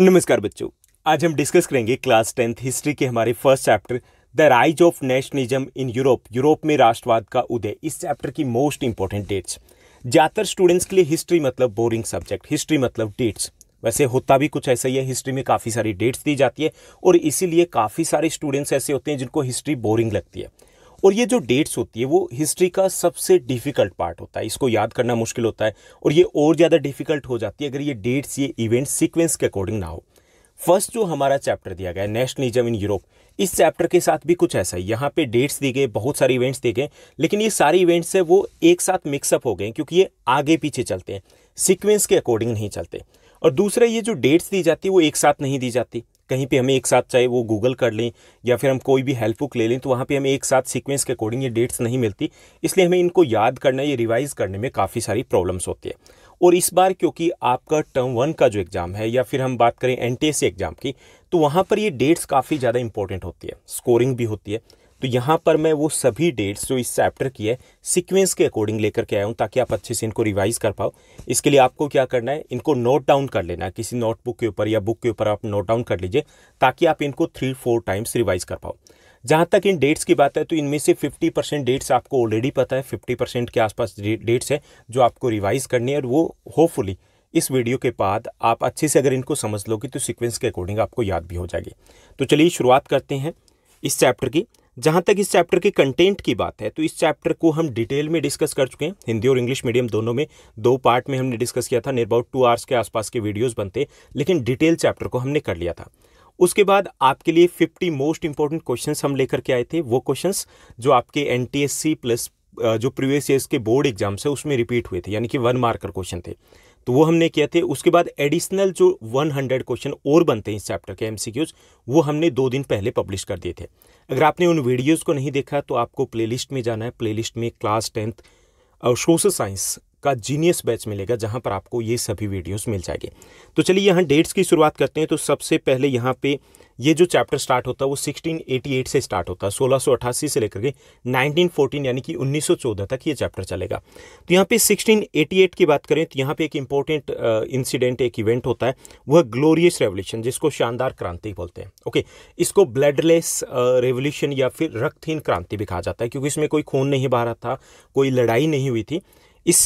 नमस्कार बच्चों आज हम डिस्कस करेंगे क्लास टेंथ हिस्ट्री के हमारे first chapter the rise of nationalism in Europe Europe में राष्ट्रवाद का उदय इस चैप्टर की मोस्ट इंपॉर्टेंट डेट्स ज़्यादातर स्टूडेंट्स के लिए हिस्ट्री मतलब बोरिंग सब्जेक्ट हिस्ट्री मतलब डेट्स वैसे होता भी कुछ ऐसा ही है हिस्ट्री में काफ़ी सारी डेट्स दी जाती है और इसीलिए काफ़ी सारे स्टूडेंट्स ऐसे होते हैं जिनको हिस्ट्री बोरिंग लगती है और ये जो डेट्स होती है वो हिस्ट्री का सबसे डिफ़िकल्ट पार्ट होता है इसको याद करना मुश्किल होता है और ये और ज़्यादा डिफ़िकल्ट हो जाती है अगर ये डेट्स ये इवेंट सीक्वेंस के अकॉर्डिंग ना हो फर्स्ट जो हमारा चैप्टर दिया गया नेशनलिज्म इन यूरोप इस चैप्टर के साथ भी कुछ ऐसा ही यहाँ पे डेट्स दिए गए बहुत सारे इवेंट्स दिए गए लेकिन ये सारे इवेंट्स है वो एक साथ मिक्सअप हो गए क्योंकि ये आगे पीछे चलते हैं सिक्वेंस के अकॉर्डिंग नहीं चलते और दूसरा ये जो डेट्स दी जाती है वो एक साथ नहीं दी जाती कहीं पे हमें एक साथ चाहे वो गूगल कर लें या फिर हम कोई भी हेल्प बुक ले लें तो वहाँ पे हमें एक साथ सीक्वेंस के अकॉर्डिंग ये डेट्स नहीं मिलती इसलिए हमें इनको याद करना या रिवाइज करने में काफ़ी सारी प्रॉब्लम्स होती है और इस बार क्योंकि आपका टर्म वन का जो एग्ज़ाम है या फिर हम बात करें एन एग्ज़ाम की तो वहाँ पर ये डेट्स काफ़ी ज़्यादा इंपॉर्टेंट होती है स्कोरिंग भी होती है तो यहाँ पर मैं वो सभी डेट्स जो इस चैप्टर की है सीक्वेंस के अकॉर्डिंग लेकर के आया हूँ ताकि आप अच्छे से इनको रिवाइज कर पाओ इसके लिए आपको क्या करना है इनको नोट डाउन कर लेना है किसी नोटबुक के ऊपर या बुक के ऊपर आप नोट डाउन कर लीजिए ताकि आप इनको थ्री फोर टाइम्स रिवाइज कर पाओ जहाँ तक इन डेट्स की बात है तो इनमें से 50 परसेंट डेट्स आपको ऑलरेडी पता है 50 परसेंट के आसपास डेट्स है जो आपको रिवाइज करनी है और वो होपफुली इस वीडियो के बाद आप अच्छे से अगर इनको समझ लोगे तो सीक्वेंस के अकॉर्डिंग आपको याद भी हो जाएगी तो चलिए शुरुआत करते हैं इस चैप्टर की जहां तक इस चैप्टर के कंटेंट की बात है तो इस चैप्टर को हम डिटेल में डिस्कस कर चुके हैं हिंदी और इंग्लिश मीडियम दोनों में दो पार्ट में हमने डिस्कस किया था नियर टू आवर्स के आसपास के वीडियोस बनते लेकिन डिटेल चैप्टर को हमने कर लिया था उसके बाद आपके लिए 50 मोस्ट इंपॉर्टेंट क्वेश्चंस हम लेकर के आए थे वो क्वेश्चंस जो आपके एन प्लस जो प्रीवियस ईयर्स के बोर्ड एग्जाम्स है उसमें रिपीट हुए थे यानी कि वन मार्कर क्वेश्चन थे तो वो हमने किए थे उसके बाद एडिशनल जो 100 क्वेश्चन और बनते हैं इस चैप्टर के एमसीक्यूज वो हमने दो दिन पहले पब्लिश कर दिए थे अगर आपने उन वीडियोस को नहीं देखा तो आपको प्लेलिस्ट में जाना है प्लेलिस्ट में क्लास टेंथ और सोशल साइंस का जीनियस बैच मिलेगा जहां पर आपको ये सभी वीडियोस मिल जाएंगे तो चलिए यहाँ डेट्स की शुरुआत करते हैं तो सबसे पहले यहाँ पे ये जो चैप्टर स्टार्ट होता है वो 1688 से स्टार्ट होता है 1688 से लेकर के 1914 यानी कि 1914 तक ये चैप्टर चलेगा तो यहाँ पे 1688 की बात करें तो यहाँ पे एक इम्पोर्टेंट इंसिडेंट एक इवेंट होता है वह ग्लोरियस रेवोल्यूशन जिसको शानदार क्रांति बोलते हैं ओके इसको ब्लडलेस रेवोल्यूशन या फिर रक्तहीन क्रांति भी कहा जाता है क्योंकि इसमें कोई खून नहीं बहा था कोई लड़ाई नहीं हुई थी इस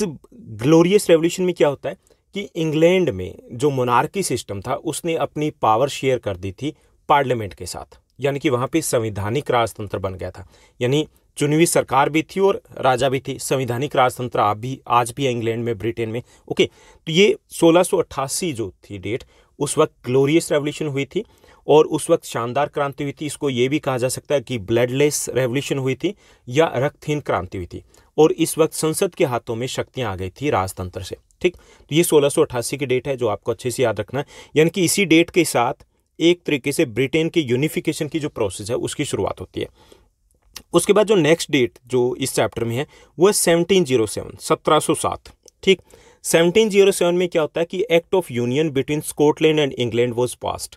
ग्लोरियस रेवोल्यूशन में क्या होता है कि इंग्लैंड में जो मोनार्की सिस्टम था उसने अपनी पावर शेयर कर दी थी पार्लियामेंट के साथ यानी कि वहाँ पे संवैधानिक राजतंत्र बन गया था यानी चुनी हुई सरकार भी थी और राजा भी थी संवैधानिक राजतंत्र आप भी आज भी इंग्लैंड में ब्रिटेन में ओके तो ये 1688 जो थी डेट उस वक्त ग्लोरियस रेवोल्यूशन हुई थी और उस वक्त शानदार क्रांति हुई थी इसको ये भी कहा जा सकता है कि ब्लडलेस रेवोल्यूशन हुई थी या रक्तहीन क्रांति हुई थी और इस वक्त संसद के हाथों में शक्तियां आ गई थी राजतंत्र से ठीक तो ये 1688 की डेट है जो आपको अच्छे से याद रखना है यानी कि इसी डेट के साथ एक तरीके से ब्रिटेन के यूनिफिकेशन की जो प्रोसेस है उसकी शुरुआत होती है उसके बाद जो नेक्स्ट डेट जो इस चैप्टर में है वो है सेवनटीन जीरो सेवन सत्रह सौ सात ठीक सेवनटीन जीरो सेवन में क्या होता है कि act of union between Scotland and England was passed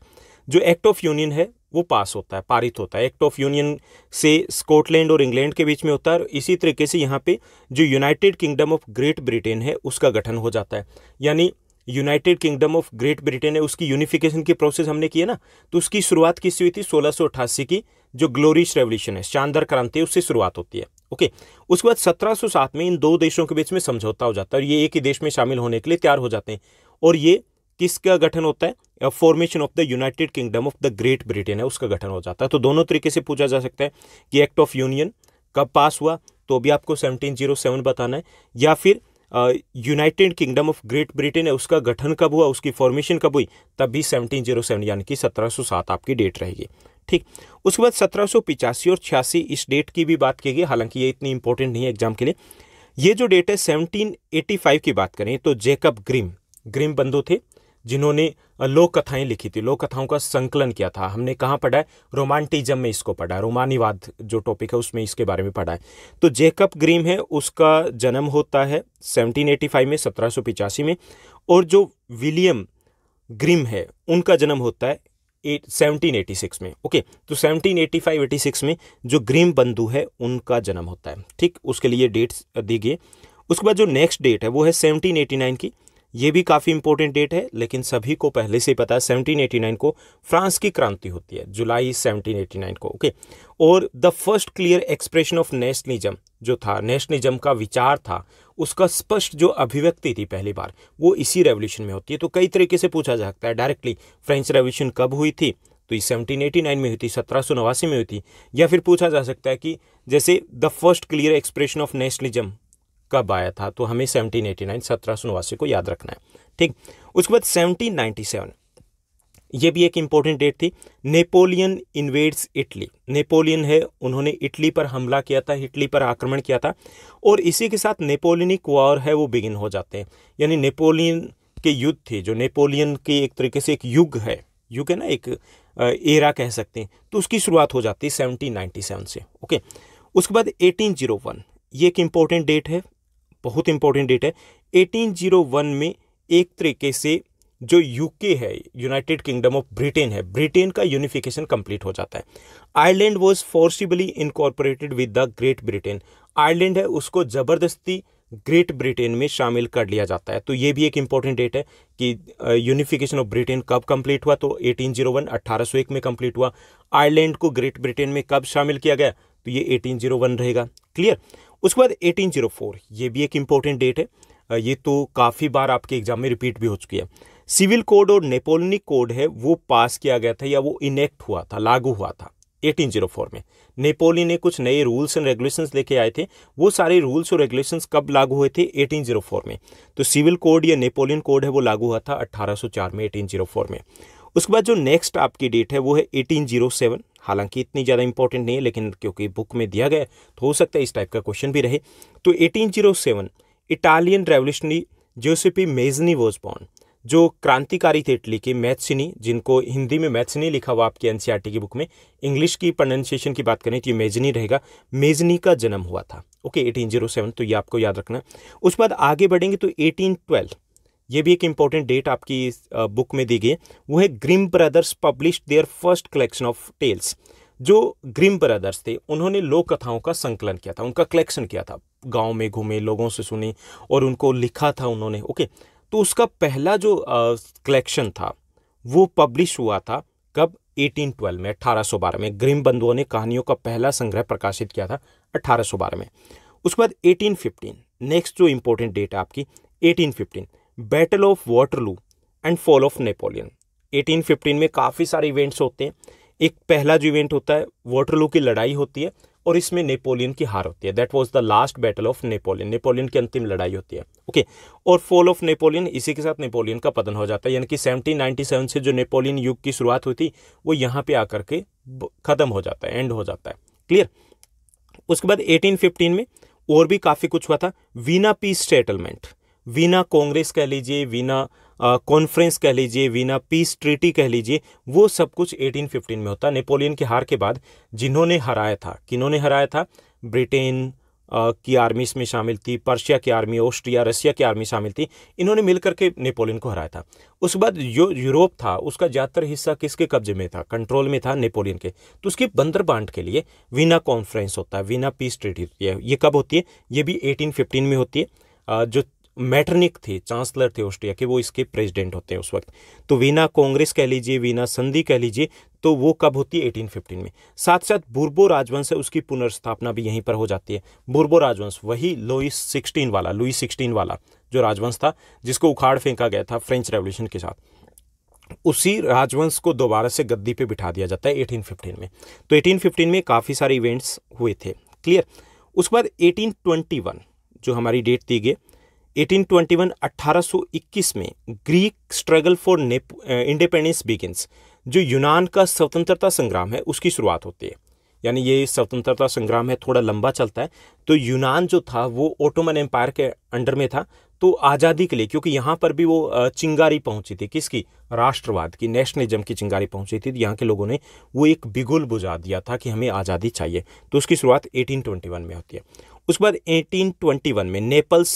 जो एक्ट ऑफ यूनियन है वो पास होता है पारित होता है एक्ट ऑफ यूनियन से स्कॉटलैंड और इंग्लैंड के बीच में होता है और इसी तरीके से यहाँ पे जो United Kingdom of Great Britain है उसका गठन हो जाता है यानी United Kingdom of Great Britain है उसकी यूनिफिकेशन की प्रोसेस हमने की है ना तो उसकी शुरुआत किस हुई थी सोलह की जो ग्लोरिश रेवोल्यूशन है शानदार क्रांति उससे शुरुआत होती है ओके उसके बाद सत्रह में इन दो देशों के बीच में समझौता हो जाता है और ये एक ही देश में शामिल होने के लिए तैयार हो जाते हैं और ये किसका गठन होता है formation of the United Kingdom of the Great Britain है उसका गठन हो जाता है तो दोनों तरीके से पूछा जा सकता है कि एक्ट ऑफ यूनियन कब पास हुआ तो भी आपको 1707 बताना है या फिर United Kingdom of Great Britain है उसका गठन कब हुआ उसकी फॉर्मेशन कब हुई तब भी सेवनटीन जीरो सेवन यानी कि सत्रह सौ सात आपकी डेट रहेगी ठीक उसके बाद सत्रह और छियासी इस डेट की भी बात की गई हालांकि ये इतनी इंपॉर्टेंट नहीं है एग्जाम के लिए ये जो डेट है 1785 की बात करें तो जेकब ग्रिम ग्रिम बंधु थे जिन्होंने लोक कथाएं लिखी थी लोक कथाओं का संकलन किया था हमने कहाँ पढ़ा है रोमांटिज्म में इसको पढ़ा है रोमानीवाद जो टॉपिक है उसमें इसके बारे में पढ़ा है तो जेकब ग्रीम है उसका जन्म होता है 1785 में सत्रह में और जो विलियम ग्रीम है उनका जन्म होता है सेवनटीन एटी सिक्स में ओके तो seventeen eighty five eighty six में जो ग्रीम बंधु है उनका जन्म होता है ठीक उसके लिए डेट्स दी गई उसके बाद जो नेक्स्ट डेट है वो है सेवनटीन एटी नाइन की ये भी काफ़ी इंपॉर्टेंट डेट है लेकिन सभी को पहले से ही पता है नाइन को फ्रांस की क्रांति होती है जुलाई नाइन को ओके और the first clear expression of nationalism जो था नेशनलिज्म का विचार था उसका स्पष्ट जो अभिव्यक्ति थी पहली बार वो इसी रेवोल्यूशन में होती है तो कई तरीके से पूछा जा सकता है डायरेक्टली फ्रेंच रेवोल्यूशन कब हुई थी तो ये नाइन में हुई थी सत्रह में हुई थी या फिर पूछा जा सकता है कि जैसे the first clear expression of nationalism कब आया था तो हमें सेवनटीन एटी नाइन सत्रह सौ नवासी को याद रखना है ठीक उसके बाद सेवनटीन नाइन्टी सेवन ये भी एक इम्पोर्टेंट डेट थी नेपोलियन इन्वेड्स इटली नेपोलियन है उन्होंने इटली पर हमला किया था इटली पर आक्रमण किया था और इसी के साथ नेपोलियनिक वॉर है वो बिगिन हो जाते हैं यानी नेपोलियन के युद्ध थे जो नेपोलियन के एक तरीके से एक युग है युग है ना एक एरा कह सकते हैं तो उसकी शुरुआत हो जाती है सेवनटीन से ओके उसके बाद एटीन ये एक इम्पोर्टेंट डेट है बहुत इंपॉर्टेंट डेट है 1801 में एक तरीके से जो यूके है यूनाइटेड किंगडम ऑफ ब्रिटेन है ब्रिटेन का यूनिफिकेशन कंप्लीट हो जाता है Ireland was forcibly incorporated with the Great Britain Ireland है उसको जबरदस्ती ग्रेट ब्रिटेन में शामिल कर लिया जाता है तो ये भी एक इंपॉर्टेंट डेट है कि यूनिफिकेशन ऑफ ब्रिटेन कब कंप्लीट हुआ तो 1801 1801 में कंप्लीट हुआ आयरलैंड को ग्रेट ब्रिटेन में कब शामिल किया गया तो ये 1801 रहेगा क्लियर उसके बाद 1804 ये भी एक इम्पोर्टेंट डेट है ये तो काफ़ी बार आपके एग्जाम में रिपीट भी हो चुकी है सिविल कोड और नेपोलिनिक कोड है वो पास किया गया था या वो इनेक्ट हुआ था लागू हुआ था 1804 में नेपोली ने कुछ नए रूल्स एंड रेगुलेशन लेके आए थे वो सारे रूल्स और रेगुलेशन कब लागू हुए थे 1804 में तो सिविल कोड या नेपोलियन कोड है वो लागू हुआ था 1804 में 1804 में उसके बाद जो नेक्स्ट आपकी डेट है वो है एटीन जीरो सेवन हालांकि इतनी ज़्यादा इंपॉर्टेंट नहीं है लेकिन क्योंकि बुक में दिया गया तो हो सकता है इस टाइप का क्वेश्चन भी रहे तो eighteen zero seven Italian revolutionary Giuseppe Mazzini was born जो क्रांतिकारी थे इटली के मैथसिनी जिनको हिंदी में मैथसिनी लिखा हुआ आपकी एनसीईआरटी e की बुक में इंग्लिश की प्रोनाउंसिएशन की बात करें तो ये मेजनी रहेगा मेजनी का जन्म हुआ था ओके 1807 तो ये आपको याद रखना उसके बाद आगे बढ़ेंगे तो 1812 ये भी एक इम्पॉर्टेंट डेट आपकी बुक में दी गई वो है Grimm brothers publish their first collection of tales जो ग्रिम ब्रदर्स थे उन्होंने लोक कथाओं का संकलन किया था उनका कलेक्शन किया था गांव में घूमे लोगों से सुने और उनको लिखा था उन्होंने ओके तो उसका पहला जो कलेक्शन था वो पब्लिश हुआ था कब 1812 में 1812 में ग्रिम बंधुओं ने कहानियों का पहला संग्रह प्रकाशित किया था 1812 में उसके बाद 1815 नेक्स्ट जो इम्पोर्टेंट डेट है आपकी 1815 battle of Waterloo and fall of Napoleon 1815 में काफ़ी सारे इवेंट्स होते हैं एक पहला जो इवेंट होता है वाटरलू की लड़ाई होती है और इसमें नेपोलियन की हार होती है that was the last battle of Napoleon Napoleon की अंतिम लड़ाई होती है ओके और फॉल ऑफ नेपोलियन इसी के साथ नेपोलियन का पतन हो जाता है यानी कि 1797 से जो नेपोलियन युग की शुरुआत हुई थी वो यहाँ पे आकर के ख़त्म हो जाता है एंड हो जाता है क्लियर उसके बाद एटीन में और भी काफ़ी कुछ हुआ था Vienna peace settlement Vienna congress कह लीजिए वीना कॉन्फ्रेंस कह लीजिए वीना पीस ट्रीटी कह लीजिए वो सब कुछ 1815 में होता नेपोलियन की हार के बाद जिन्होंने हराया था किन्होंने हराया था ब्रिटेन की आर्मी इसमें शामिल थी पर्शिया की आर्मी ऑस्ट्रिया रशिया की आर्मी शामिल थी इन्होंने मिलकर के नेपोलियन को हराया था उसके बाद जो यूरोप था उसका ज़्यादातर हिस्सा किसके कब्जे में था कंट्रोल में था नेपोलियन के तो उसकी बंदर बांट के लिए वीना कॉन्फ्रेंस होता है वीना पीस ट्रीटी होती है ये कब होती है ये भी एटीन में होती है जो मैटरनिक थे चांसलर थे ऑस्ट्रिया के वो इसके प्रेसिडेंट होते हैं उस वक्त तो वीना कांग्रेस कह लीजिए वीना संधि कह लीजिए तो वो कब होती है 1815 में साथ साथ बुरबो राजवंश है उसकी पुनर्स्थापना भी यहीं पर हो जाती है बुरबो राजवंश वही लुइस सिक्सटीन वाला लुई सिक्सटीन वाला जो राजवंश था जिसको उखाड़ फेंका गया था फ्रेंच रेवोल्यूशन के साथ उसी राजवंश को दोबारा से गद्दी पे बिठा दिया जाता है 1815 में तो 1815 में काफ़ी सारे इवेंट्स हुए थे क्लियर उसके बाद 1821 जो हमारी डेट दी गई 1821 1821 में Greek struggle for independence begins जो यूनान का स्वतंत्रता संग्राम है उसकी शुरुआत होती है यानी ये स्वतंत्रता संग्राम है थोड़ा लंबा चलता है तो यूनान जो था वो ओटोमन एम्पायर के अंडर में था तो आज़ादी के लिए क्योंकि यहाँ पर भी वो चिंगारी पहुँची थी किसकी राष्ट्रवाद की नेशनलिज्म की चिंगारी पहुँची थी यहाँ के लोगों ने वो एक बिगुल बुझा दिया था कि हमें आज़ादी चाहिए तो उसकी शुरुआत 1821 में होती है उसके बाद 1821 में नेपल्स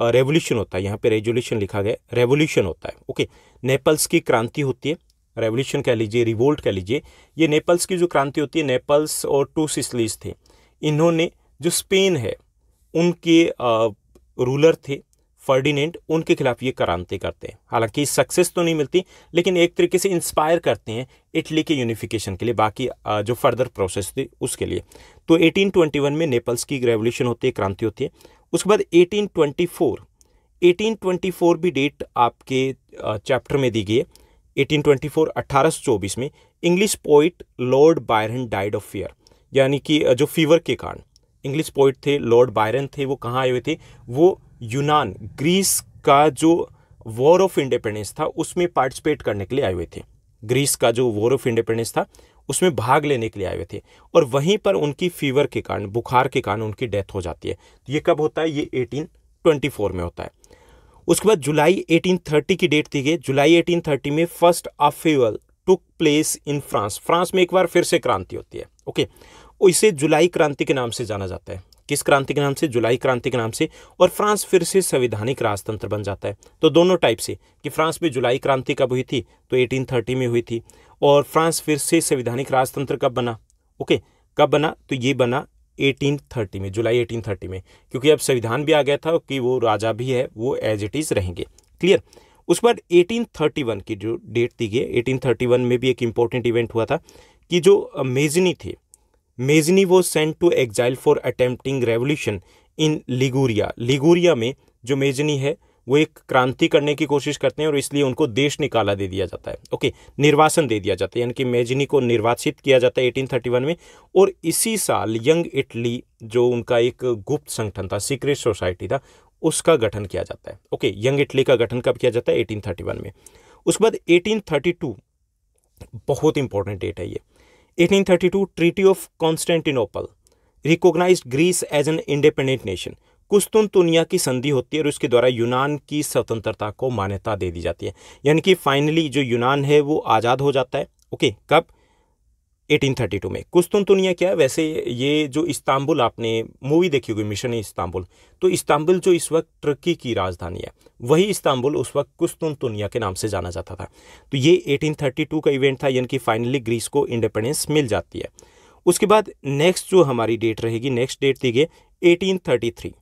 रेवोल्यूशन होता है यहाँ पे रेजोल्यूशन लिखा गया रेवोल्यूशन होता है ओके नेपल्स की क्रांति होती है रेवोल्यूशन कह लीजिए रिवोल्ट कह लीजिए ये नेपल्स की जो क्रांति होती है नेपल्स और टू सिसलीज थे इन्होंने जो स्पेन है उनके रूलर थे फर्डिनेंट उनके खिलाफ ये क्रांति करते हैं हालांकि सक्सेस तो नहीं मिलती लेकिन एक तरीके से इंस्पायर करते हैं इटली के यूनिफिकेशन के लिए बाकी जो फर्दर प्रोसेस थी उसके लिए तो 1821 में नेपल्स की रेवोल्यूशन होती है क्रांति होती है उसके बाद 1824 1824 भी डेट आपके चैप्टर में दी गई है 1824 ट्वेंटी में English poet Lord Byron died of fear यानी कि जो फीवर के कारण इंग्लिश पोइट थे लॉर्ड बायरन थे वो कहाँ आए हुए थे वो यूनान ग्रीस का जो वॉर ऑफ इंडिपेंडेंस था उसमें पार्टिसिपेट करने के लिए आए हुए थे ग्रीस का जो वॉर ऑफ इंडिपेंडेंस था उसमें भाग लेने के लिए आए हुए थे और वहीं पर उनकी फीवर के कारण बुखार के कारण उनकी डेथ हो जाती है ये कब होता है ये 1824 में होता है उसके बाद जुलाई 1830 की डेट दी गई जुलाई 1830 में first upheaval took place in France France में एक बार फिर से क्रांति होती है ओके इसे जुलाई क्रांति के नाम से जाना जाता है किस क्रांति के नाम से जुलाई क्रांति के नाम से और फ्रांस फिर से संविधानिक राजतंत्र बन जाता है तो दोनों टाइप से कि फ्रांस में जुलाई क्रांति कब हुई थी तो 1830 में हुई थी और फ्रांस फिर से संविधानिक राजतंत्र कब बना ओके कब बना तो ये बना 1830 में जुलाई 1830 में क्योंकि अब संविधान भी आ गया था कि वो राजा भी है वो एज इट इज़ रहेंगे क्लियर उसके बाद 1831 की जो डेट दी गई 1831 में भी एक इम्पोर्टेंट इवेंट हुआ था कि जो मेजनी थे मेजनी वो sent to exile for attempting revolution in Liguria Liguria में जो मेजनी है वो एक क्रांति करने की कोशिश करते हैं और इसलिए उनको देश निकाला दे दिया जाता है ओके निर्वासन दे दिया जाता है यानी कि मेजनी को निर्वासित किया जाता है 1831 में और इसी साल यंग इटली जो उनका एक गुप्त संगठन था सीक्रेट सोसाइटी था उसका गठन किया जाता है ओके यंग इटली का गठन कब किया जाता है एटीन में उसके बाद एटीन बहुत इंपॉर्टेंट डेट है ये 1832 treaty of Constantinople recognised Greece as an independent nation कुस्तुनतुनिया की संधि होती है और उसके द्वारा यूनान की स्वतंत्रता को मान्यता दे दी जाती है यानी कि फाइनली जो यूनान है वो आज़ाद हो जाता है ओके कब 1832 में कुस्तुनतुनिया क्या है वैसे ये जो इस्तांबुल आपने मूवी देखी होगी मिशन इस्तांबुल तो इस्तांबुल जो इस वक्त तुर्की की राजधानी है वही इस्तांबुल उस वक्त कुस्तुनतुनिया के नाम से जाना जाता था तो ये 1832 का इवेंट था यानी कि फाइनली ग्रीस को इंडिपेंडेंस मिल जाती है उसके बाद नेक्स्ट जो हमारी डेट रहेगी नेक्स्ट डेट दी गई एटीन थर्टी थ्री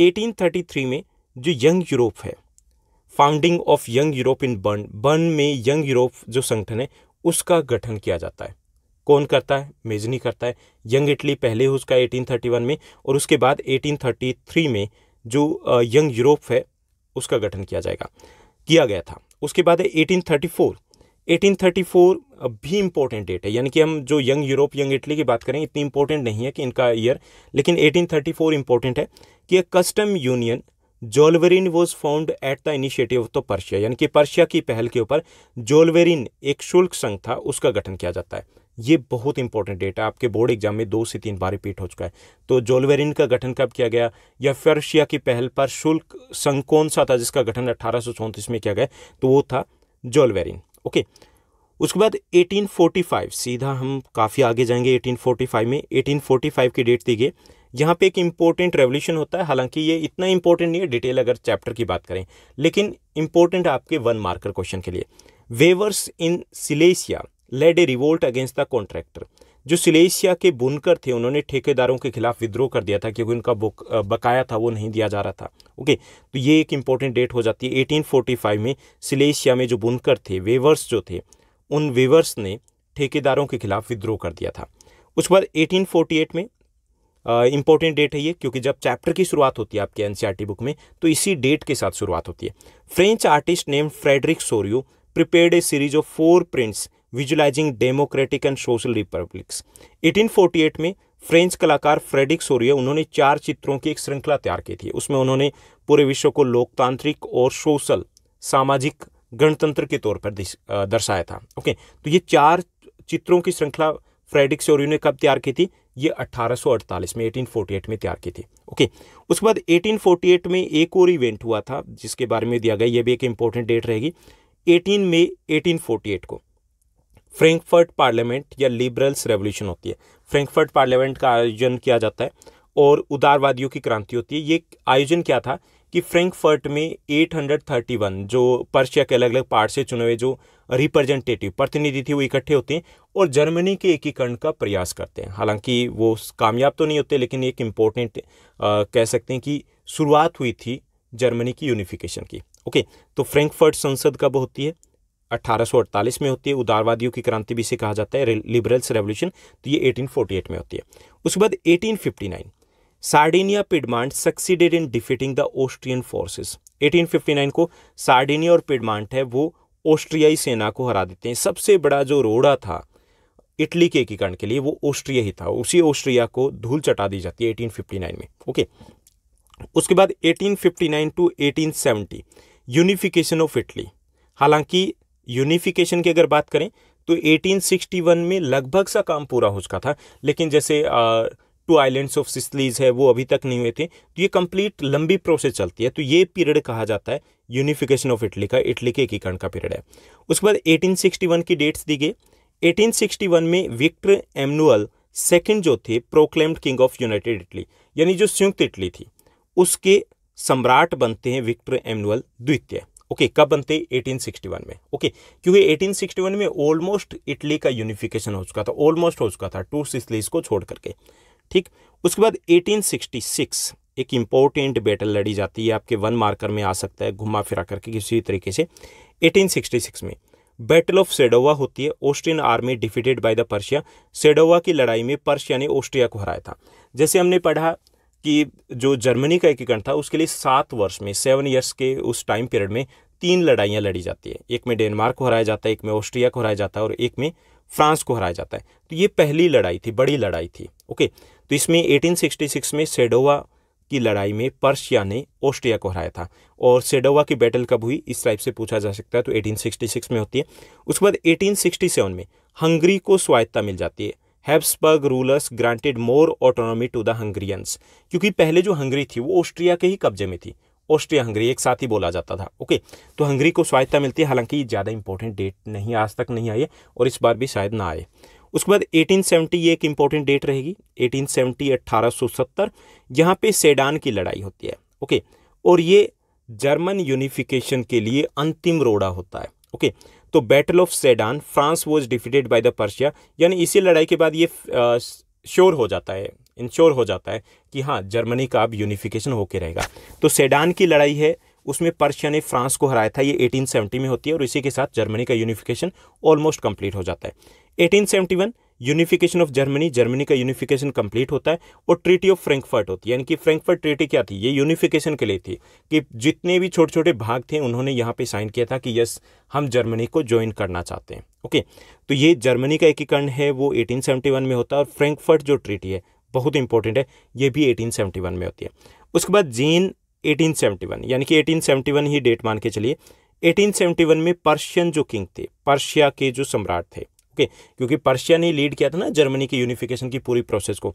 1833 में जो यंग यूरोप है founding of young Europe in Berne Berne में यंग यूरोप जो संगठन है उसका गठन किया जाता है कौन करता है मेजनी करता है यंग इटली पहले उसका 1831 में और उसके बाद 1833 में जो यंग यूरोप है उसका गठन किया जाएगा किया गया था उसके बाद है 1834 1834 भी इम्पोर्टेंट डेट है यानी कि हम जो यंग यूरोप यंग इटली की बात करें इतनी इम्पोर्टेंट नहीं है कि इनका ईयर लेकिन 1834 इम्पोर्टेंट है कि a custom union Zollverein was found at the initiative of the Prussia यानी कि पर्शिया की पहल के ऊपर जोलवेरिन एक शुल्क संघ था उसका गठन किया जाता है ये बहुत इंपॉर्टेंट डेट है आपके बोर्ड एग्जाम में दो से तीन बार रिपीट हो चुका है तो जोलवेरिन का गठन कब किया गया या फर्शिया की पहल पर शुल्क संघ कौन सा था जिसका गठन अठारह में किया गया तो वो था जोलवेरिन ओके उसके बाद 1845 सीधा हम काफ़ी आगे जाएंगे 1845 में 1845 की डेट दी गई यहाँ पे एक इम्पोर्टेंट रेवोल्यूशन होता है हालांकि ये इतना इम्पोर्टेंट नहीं है डिटेल अगर चैप्टर की बात करें लेकिन इम्पोर्टेंट आपके वन मार्कर क्वेश्चन के लिए weavers in Silesia led a revolt against the contractor जो सिलेशिया के बुनकर थे उन्होंने ठेकेदारों के खिलाफ विद्रोह कर दिया था क्योंकि उनका बकाया था वो नहीं दिया जा रहा था ओके तो ये एक इम्पोर्टेंट डेट हो जाती है 1845 में सिलेशिया में जो बुनकर थे वेवर्स जो थे उन वेवर्स ने ठेकेदारों के खिलाफ विद्रोह कर दिया था उसके बाद 1848 में इंपॉर्टेंट डेट है ये क्योंकि जब चैप्टर की शुरुआत होती है आपके एनसीईआरटी बुक में तो इसी डेट के साथ शुरुआत होती है French artist name Frederic Sorrieu prepared a series of four prints visualising democratic and social republics 1848 में फ्रेंच कलाकार फ्रेडरिक सोरियो उन्होंने चार चित्रों की एक श्रृंखला तैयार की थी उसमें उन्होंने पूरे विश्व को लोकतांत्रिक और सोशल सामाजिक गणतंत्र के तौर पर दर्शाया था ओके तो ये चार चित्रों की श्रृंखला फ्रेडिक सोरियो ने कब तैयार की थी ये 1848 में 1848 में तैयार की थी ओके उसके बाद 1848 में एक और इवेंट हुआ था जिसके बारे में दिया गया ये भी एक इंपॉर्टेंट डेट रहेगी 18 मई 1848 को फ्रैंकफर्ट पार्लियामेंट या लिबरल्स रेवोल्यूशन होती है फ्रैंकफर्ट पार्लियामेंट का आयोजन किया जाता है और उदारवादियों की क्रांति होती है ये आयोजन क्या था कि फ्रैंकफर्ट में 831 जो पर्शिया के अलग अलग पार्ट से चुने हुए जो रिप्रेजेंटेटिव प्रतिनिधि थे वो इकट्ठे होते हैं और जर्मनी के एकीकरण का प्रयास करते हैं हालांकि वो कामयाब तो नहीं होते लेकिन एक इम्पोर्टेंट कह सकते हैं कि शुरुआत हुई थी जर्मनी की यूनिफिकेशन की ओके तो फ्रैंकफर्ट संसद कब होती है 1848 में होती है उदारवादियों की क्रांति भी इसे कहा जाता है लिबरल्स रेवोल्यूशन तो ये 1848 में होती है उसके बाद 1859 Sardinia Piedmont succeeded in defeating the Austrian forces 1859 को सार्डिनिया और पिडमांट है वो ऑस्ट्रियाई सेना को हरा देते हैं सबसे बड़ा जो रोड़ा था इटली के एकीकरण के लिए वो ऑस्ट्रिया ही था उसी ऑस्ट्रिया को धूल चटा दी जाती है 1859 में ओके उसके बाद 1859 टू 1870 यूनिफिकेशन ऑफ इटली हालांकि यूनिफिकेशन की अगर बात करें तो 1861 में लगभग सा काम पूरा हो चुका था लेकिन जैसे uh, two islands of Sicilies है वो अभी तक नहीं हुए थे तो ये कंप्लीट लंबी प्रोसेस चलती है तो ये पीरियड कहा जाता है यूनिफिकेशन ऑफ इटली का इटली के एकीकरण का पीरियड है उसके बाद 1861 की डेट्स दी गई 1861 में विक्टर एमनुअल सेकंड जो थे proclaimed king of united Italy यानी जो संयुक्त इटली थी उसके सम्राट बनते हैं विक्टर एमनुअल द्वितीय ओके okay, कब बनते 1861 में ओके okay, क्योंकि 1861 में ऑलमोस्ट इटली का यूनिफिकेशन हो चुका था ऑलमोस्ट हो चुका था टू सिसलीज को छोड़ करके ठीक उसके बाद 1866 एक इम्पोर्टेंट बैटल लड़ी जाती है आपके वन मार्कर में आ सकता है घुमा फिरा करके किसी तरीके से 1866 में बैटल ऑफ सेडोवा होती है Austrian army defeated by the Prussia Sadowa की लड़ाई में पर्शिया ने ऑस्ट्रिया को हराया था जैसे हमने पढ़ा कि जो जर्मनी का एकीकरण था उसके लिए सात वर्ष में सेवन ईयर्स के उस टाइम पीरियड में तीन लड़ाइयाँ लड़ी जाती है एक में डेनमार्क को हराया जाता है एक में ऑस्ट्रिया को हराया जाता है और एक में फ्रांस को हराया जाता है तो ये पहली लड़ाई थी बड़ी लड़ाई थी ओके तो इसमें 1866 में सेडोवा की लड़ाई में पर्शिया ने ऑस्ट्रिया को हराया था और सेडोवा की बैटल कब हुई इस टाइप से पूछा जा सकता है तो 1866 में होती है उसके बाद 1867 में हंगरी को स्वायत्ता मिल जाती है Habsburg rulers granted more autonomy to the Hungarians क्योंकि पहले जो हंगरी थी वो ऑस्ट्रिया के ही कब्जे में थी ऑस्ट्रिया हंगरी एक साथ ही बोला जाता था ओके तो हंगरी को स्वायत्ता मिलती है हालांकि ज़्यादा इंपॉर्टेंट डेट नहीं आज तक नहीं आई है और इस बार भी शायद ना आए उसके बाद 1870 ये एक इम्पॉर्टेंट डेट रहेगी 1870 1870 यहाँ पे सेडान की लड़ाई होती है ओके और ये जर्मन यूनिफिकेशन के लिए अंतिम रोड़ा होता है ओके तो battle of Sedan France was defeated by the Prussia यानी इसी लड़ाई के बाद ये श्योर हो जाता है इंश्योर हो जाता है कि हाँ जर्मनी का अब यूनिफिकेशन होके रहेगा तो सेडान की लड़ाई है उसमें पर्शिया ने फ्रांस को हराया था ये 1870 में होती है और इसी के साथ जर्मनी का यूनिफिकेशन ऑलमोस्ट कंप्लीट हो जाता है 1871 यूनिफिकेशन ऑफ जर्मनी जर्मनी का यूनिफिकेशन कंप्लीट होता है और ट्रीटी ऑफ फ्रैंकफर्ट होती है यानी कि फ्रैंकफर्ट ट्रीटी क्या थी ये यूनिफिकेशन के लिए थी कि जितने भी छोटे छोटे भाग थे उन्होंने यहाँ पे साइन किया था कि यस हम जर्मनी को ज्वाइन करना चाहते हैं ओके तो ये जर्मनी का एकीकरण है वो एटीन में होता है और फ्रेंकफर्ट जो ट्रीटी है बहुत इंपॉर्टेंट है ये भी 1871 में होती है उसके बाद जीन 1871 यानी कि 1871 ही डेट मान के चलिए 1871 में पर्शियन जो किंग थे पर्शिया के जो सम्राट थे ओके क्योंकि पर्शिया ने लीड किया था ना जर्मनी के यूनिफिकेशन की पूरी प्रोसेस को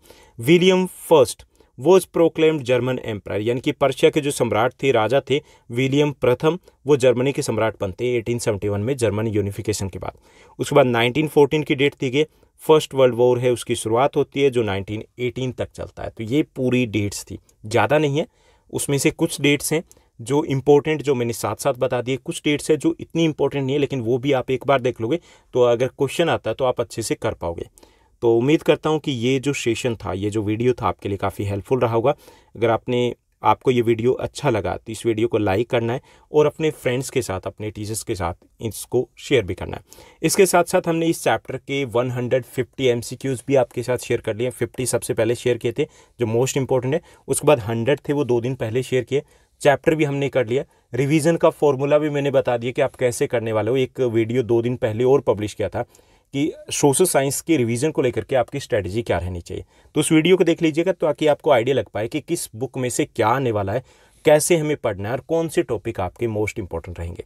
विलियम फर्स्ट वो इज प्रोक्लेम्ड जर्मन एम्पायर यानी कि पर्शिया के जो सम्राट थे राजा थे विलियम प्रथम वो जर्मनी के सम्राट बनते वन में जर्मन यूनिफिकेशन के बाद उसके बाद फोर्टीन की डेट दी गई फर्स्ट वर्ल्ड वॉर है उसकी शुरुआत होती है जो 1918 तक चलता है तो ये पूरी डेट्स थी ज़्यादा नहीं है उसमें से कुछ डेट्स हैं जो इम्पोर्टेंट जो मैंने साथ साथ बता दिए कुछ डेट्स है जो इतनी इम्पोर्टेंट नहीं है लेकिन वो भी आप एक बार देख लोगे तो अगर क्वेश्चन आता है तो आप अच्छे से कर पाओगे तो उम्मीद करता हूँ कि ये जो सेशन था ये जो वीडियो था आपके लिए काफ़ी हेल्पफुल रहा होगा अगर आपने आपको ये वीडियो अच्छा लगा तो इस वीडियो को लाइक करना है और अपने फ्रेंड्स के साथ अपने टीचर्स के साथ इसको शेयर भी करना है इसके साथ साथ हमने इस चैप्टर के 150 हंड्रेड भी आपके साथ शेयर कर लिए 50 सबसे पहले शेयर किए थे जो मोस्ट इंपॉर्टेंट है उसके बाद हंड्रेड थे वो दो दिन पहले शेयर किए चैप्टर भी हमने कर लिया रिवीजन का फॉर्मूला भी मैंने बता दिया कि आप कैसे करने वाले हो एक वीडियो दो दिन पहले और पब्लिश किया था कि सोशल साइंस के रिवीजन को लेकर के आपकी स्ट्रैटेजी क्या रहनी चाहिए तो उस वीडियो को देख लीजिएगा ताकि आपको आइडिया लग पाए कि किस बुक में से क्या आने वाला है कैसे हमें पढ़ना है और कौन से टॉपिक आपके मोस्ट इंपॉर्टेंट रहेंगे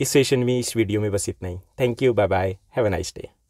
इस सेशन में इस वीडियो में बस इतना ही thank you bye bye have a nice day